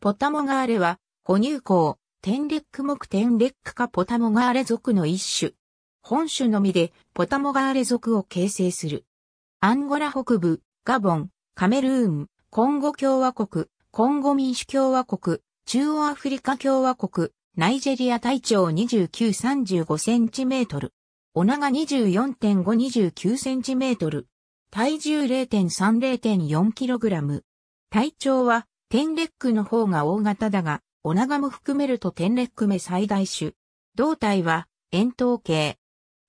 ポタモガーレは、哺乳綱、天ック目天ックかポタモガーレ属の一種。本種のみで、ポタモガーレ属を形成する。アンゴラ北部、ガボン、カメルーン、コンゴ共和国、コンゴ民主共和国、中央アフリカ共和国、ナイジェリア体長2935センチメートル。お長24.529センチメートル。体重0.3-0.4キログラム。体長はテンレックの方が大型だが、オナガも含めるとテンレック目最大種。胴体は円筒形。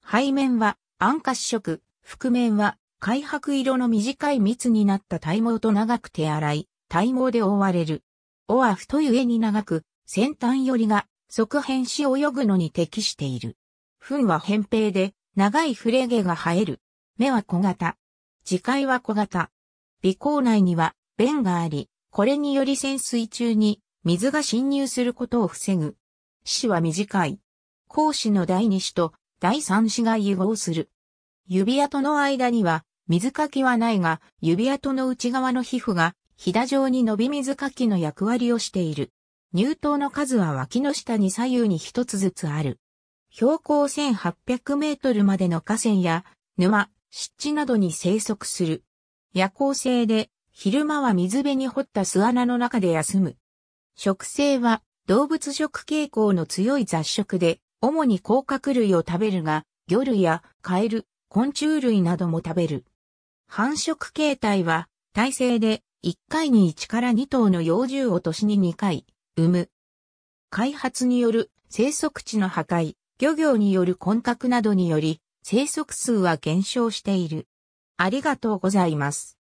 背面は暗褐色、覆面は開白色の短い密になった体毛と長く手洗い体毛で覆われる。尾は太い上に長く、先端寄りが側辺し泳ぐのに適している。糞は扁平で、長いフレ毛が生える。目は小型。耳介は小型。鼻孔内には弁があり、これにより潜水中に水が侵入することを防ぐ。死は短い。講師の第二子と第三子が融合する。指跡の間には水かきはないが、指跡の内側の皮膚がひだ状に伸び水かきの役割をしている。乳頭の数は脇の下に左右に一つずつある。標高1800メートルまでの河川や沼、湿地などに生息する。夜行性で昼間は水辺に掘った巣穴の中で休む。食性は動物食傾向の強い雑食で、主に甲殻類を食べるが、魚類やカエル、昆虫類なども食べる。繁殖形態は、体制で1回に1から2頭の幼獣を年に2回、産む。開発による生息地の破壊、漁業による混獲などにより、生息数は減少している。ありがとうございます。